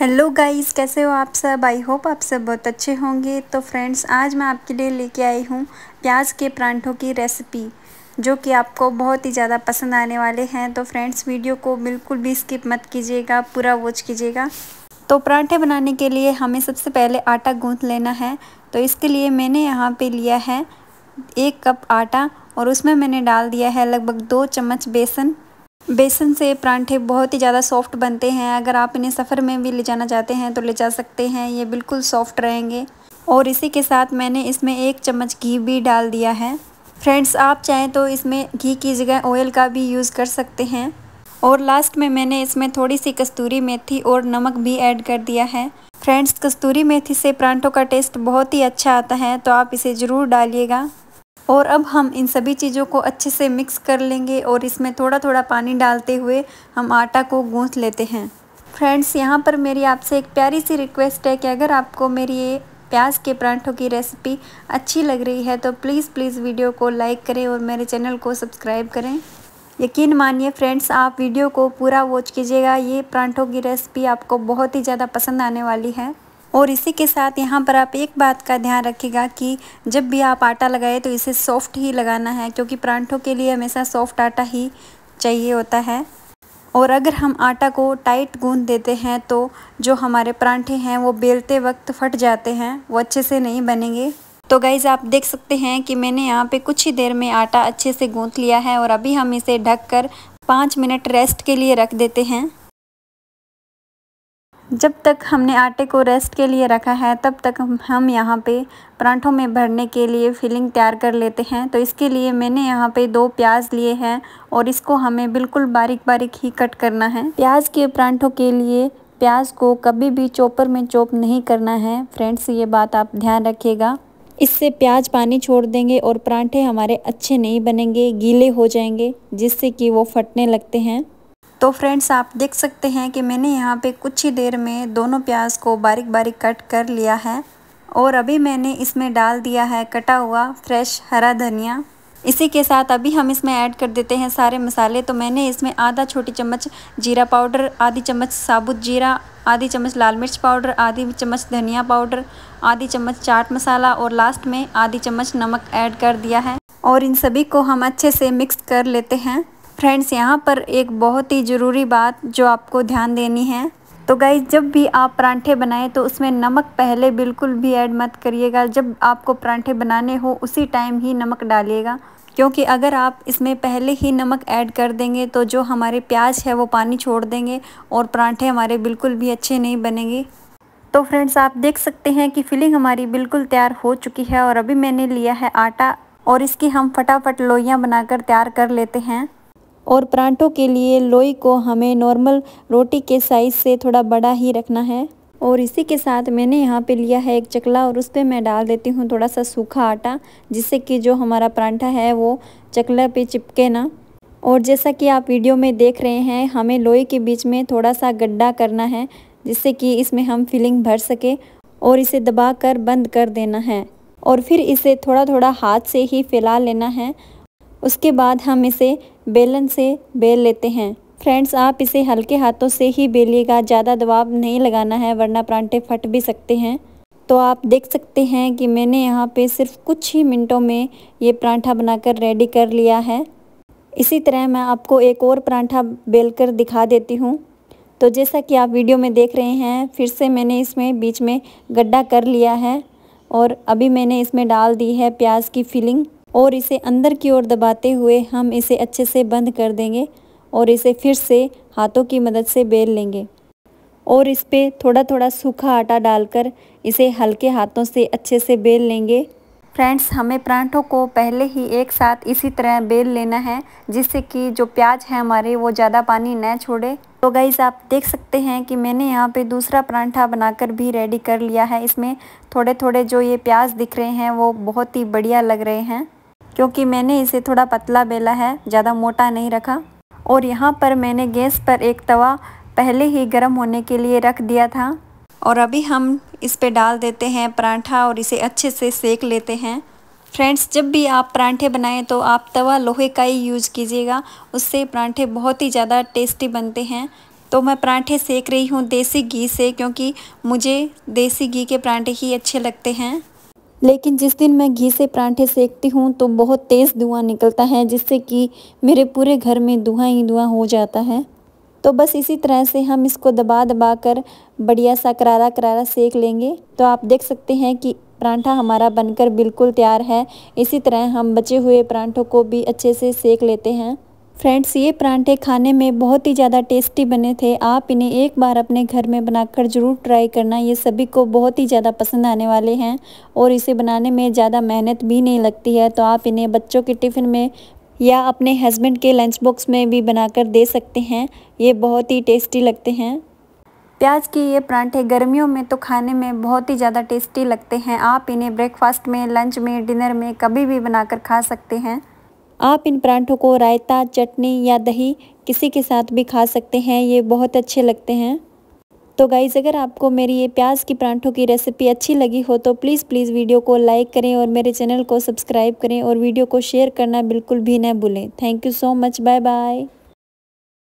hello guys कैसे हो आप सब आई होप आप सब बहुत अच्छे होंगे तो फ्रेंड्स आज मैं आपके लिए लेके आई हूँ प्याज के परांठों की रेसिपी जो कि आपको बहुत ही ज़्यादा पसंद आने वाले हैं तो फ्रेंड्स वीडियो को बिल्कुल भी स्किप मत कीजिएगा पूरा वॉच कीजिएगा तो परांठे बनाने के लिए हमें सबसे पहले आटा गूँथ लेना है तो इसके लिए मैंने यहाँ पर लिया है एक कप आटा और उसमें मैंने डाल दिया है लगभग दो चम्मच बेसन बेसन से परांठे बहुत ही ज़्यादा सॉफ्ट बनते हैं अगर आप इन्हें सफ़र में भी ले जाना चाहते हैं तो ले जा सकते हैं ये बिल्कुल सॉफ्ट रहेंगे और इसी के साथ मैंने इसमें एक चम्मच घी भी डाल दिया है फ्रेंड्स आप चाहें तो इसमें घी की जगह ऑयल का भी यूज़ कर सकते हैं और लास्ट में मैंने इसमें थोड़ी सी कस्तूरी मेथी और नमक भी ऐड कर दिया है फ्रेंड्स कस्तूरी मेथी से परांठों का टेस्ट बहुत ही अच्छा आता है तो आप इसे ज़रूर डालिएगा और अब हम इन सभी चीज़ों को अच्छे से मिक्स कर लेंगे और इसमें थोड़ा थोड़ा पानी डालते हुए हम आटा को गूँथ लेते हैं फ्रेंड्स यहाँ पर मेरी आपसे एक प्यारी सी रिक्वेस्ट है कि अगर आपको मेरी ये प्याज के परांठों की रेसिपी अच्छी लग रही है तो प्लीज़ प्लीज़ वीडियो को लाइक करें और मेरे चैनल को सब्सक्राइब करें यकीन मानिए फ्रेंड्स आप वीडियो को पूरा वॉच कीजिएगा ये परांठों की रेसिपी आपको बहुत ही ज़्यादा पसंद आने वाली है और इसी के साथ यहाँ पर आप एक बात का ध्यान रखिएगा कि जब भी आप आटा लगाए तो इसे सॉफ्ट ही लगाना है क्योंकि परांठों के लिए हमेशा सॉफ्ट आटा ही चाहिए होता है और अगर हम आटा को टाइट गूंद देते हैं तो जो हमारे परांठे हैं वो बेलते वक्त फट जाते हैं वो अच्छे से नहीं बनेंगे तो गाइज़ आप देख सकते हैं कि मैंने यहाँ पे कुछ ही देर में आटा अच्छे से गूंथ लिया है और अभी हम इसे ढककर कर पाँच मिनट रेस्ट के लिए रख देते हैं जब तक हमने आटे को रेस्ट के लिए रखा है तब तक हम यहाँ पे परांठों में भरने के लिए फिलिंग तैयार कर लेते हैं तो इसके लिए मैंने यहाँ पे दो प्याज लिए हैं और इसको हमें बिल्कुल बारीक बारीक ही कट करना है प्याज के परांठों के लिए प्याज को कभी भी चॉपर में चॉप नहीं करना है फ्रेंड्स ये बात आप ध्यान रखिएगा इससे प्याज पानी छोड़ देंगे और परांठे हमारे अच्छे नहीं बनेंगे गीले हो जाएंगे जिससे कि वो फटने लगते हैं तो फ्रेंड्स आप देख सकते हैं कि मैंने यहाँ पे कुछ ही देर में दोनों प्याज को बारीक बारीक कट कर लिया है और अभी मैंने इसमें डाल दिया है कटा हुआ फ्रेश हरा धनिया इसी के साथ अभी हम इसमें ऐड कर देते हैं सारे मसाले तो मैंने इसमें आधा छोटी चम्मच जीरा पाउडर आधी चम्मच साबुत जीरा आधी चम्मच लाल मिर्च पाउडर आधी चम्मच धनिया पाउडर आधी चम्मच चाट मसाला और लास्ट में आधी चम्मच नमक ऐड कर दिया है और इन सभी को हम अच्छे से मिक्स कर लेते हैं फ्रेंड्स यहाँ पर एक बहुत ही ज़रूरी बात जो आपको ध्यान देनी है तो गाइज जब भी आप परांठे बनाएं तो उसमें नमक पहले बिल्कुल भी ऐड मत करिएगा जब आपको परांठे बनाने हो उसी टाइम ही नमक डालिएगा क्योंकि अगर आप इसमें पहले ही नमक ऐड कर देंगे तो जो हमारे प्याज है वो पानी छोड़ देंगे और परांठे हमारे बिल्कुल भी अच्छे नहीं बनेंगे तो फ्रेंड्स आप देख सकते हैं कि फिलिंग हमारी बिल्कुल तैयार हो चुकी है और अभी मैंने लिया है आटा और इसकी हम फटाफट लोइयाँ बनाकर तैयार कर लेते हैं और परांठों के लिए लोई को हमें नॉर्मल रोटी के साइज़ से थोड़ा बड़ा ही रखना है और इसी के साथ मैंने यहाँ पे लिया है एक चकला और उस पर मैं डाल देती हूँ थोड़ा सा सूखा आटा जिससे कि जो हमारा परांठा है वो चकला पे चिपके ना और जैसा कि आप वीडियो में देख रहे हैं हमें लोई के बीच में थोड़ा सा गड्ढा करना है जिससे कि इसमें हम फिलिंग भर सके और इसे दबा कर बंद कर देना है और फिर इसे थोड़ा थोड़ा हाथ से ही फैला लेना है उसके बाद हम इसे बेलन से बेल लेते हैं फ्रेंड्स आप इसे हल्के हाथों से ही बेलिएगा ज़्यादा दबाव नहीं लगाना है वरना परांठे फट भी सकते हैं तो आप देख सकते हैं कि मैंने यहाँ पे सिर्फ कुछ ही मिनटों में ये परांठा बनाकर रेडी कर लिया है इसी तरह मैं आपको एक और परांठा बेलकर दिखा देती हूँ तो जैसा कि आप वीडियो में देख रहे हैं फिर से मैंने इसमें बीच में गड्ढा कर लिया है और अभी मैंने इसमें डाल दी है प्याज की फिलिंग और इसे अंदर की ओर दबाते हुए हम इसे अच्छे से बंद कर देंगे और इसे फिर से हाथों की मदद से बेल लेंगे और इस पर थोड़ा थोड़ा सूखा आटा डालकर इसे हल्के हाथों से अच्छे से बेल लेंगे फ्रेंड्स हमें परांठों को पहले ही एक साथ इसी तरह बेल लेना है जिससे कि जो प्याज है हमारे वो ज़्यादा पानी न छोड़े तो गाइज़ आप देख सकते हैं कि मैंने यहाँ पे दूसरा परांठा बनाकर भी रेडी कर लिया है इसमें थोड़े थोड़े जो ये प्याज दिख रहे हैं वो बहुत ही बढ़िया लग रहे हैं क्योंकि मैंने इसे थोड़ा पतला बेला है ज़्यादा मोटा नहीं रखा और यहाँ पर मैंने गैस पर एक तवा पहले ही गर्म होने के लिए रख दिया था और अभी हम इस पे डाल देते हैं परांठा और इसे अच्छे से सेक लेते हैं फ्रेंड्स जब भी आप परांठे बनाएं तो आप तवा लोहे का ही यूज़ कीजिएगा उससे परांठे बहुत ही ज़्यादा टेस्टी बनते हैं तो मैं परांठे सेक रही हूँ देसी घी से क्योंकि मुझे देसी घी के परांठे ही अच्छे लगते हैं लेकिन जिस दिन मैं घी से परांठे सेकती हूँ तो बहुत तेज़ धुआं निकलता है जिससे कि मेरे पूरे घर में धुआं ही धुआं हो जाता है तो बस इसी तरह से हम इसको दबा दबा कर बढ़िया सा करारा करारा सेक लेंगे तो आप देख सकते हैं कि परांठा हमारा बनकर बिल्कुल तैयार है इसी तरह हम बचे हुए परांठों को भी अच्छे से सेक लेते हैं फ्रेंड्स ये परांठे खाने में बहुत ही ज़्यादा टेस्टी बने थे आप इन्हें एक बार अपने घर में बनाकर ज़रूर ट्राई करना ये सभी को बहुत ही ज़्यादा पसंद आने वाले हैं और इसे बनाने में ज़्यादा मेहनत भी नहीं लगती है तो आप इन्हें बच्चों के टिफ़िन में या अपने हस्बैंड के लंच बॉक्स में भी बनाकर दे सकते हैं ये बहुत ही टेस्टी लगते हैं प्याज के ये परांठे गर्मियों में तो खाने में बहुत ही ज़्यादा टेस्टी लगते हैं आप इन्हें ब्रेकफास्ट में लंच में डिनर में कभी भी बनाकर खा सकते हैं आप इन परांठों को रायता चटनी या दही किसी के साथ भी खा सकते हैं ये बहुत अच्छे लगते हैं तो गाइज़ अगर आपको मेरी ये प्याज की परांठों की रेसिपी अच्छी लगी हो तो प्लीज़ प्लीज़ वीडियो को लाइक करें और मेरे चैनल को सब्सक्राइब करें और वीडियो को शेयर करना बिल्कुल भी ना भूलें thank you so much bye bye